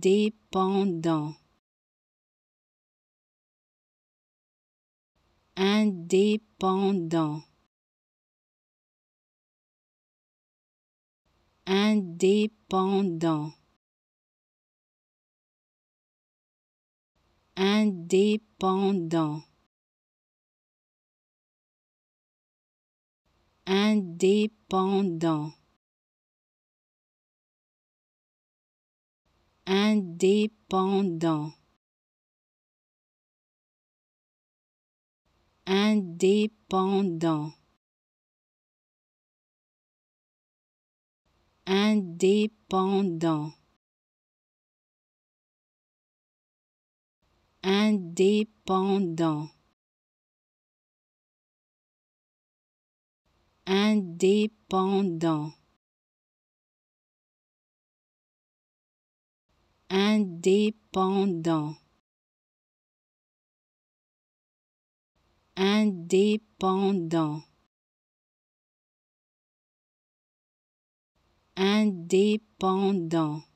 Indépendant. Indépendant. Indépendant. Indépendant. Indépendant. Indépendant. Indépendant. Indépendant. Indépendant. Indépendant. indépendant indépendant indépendant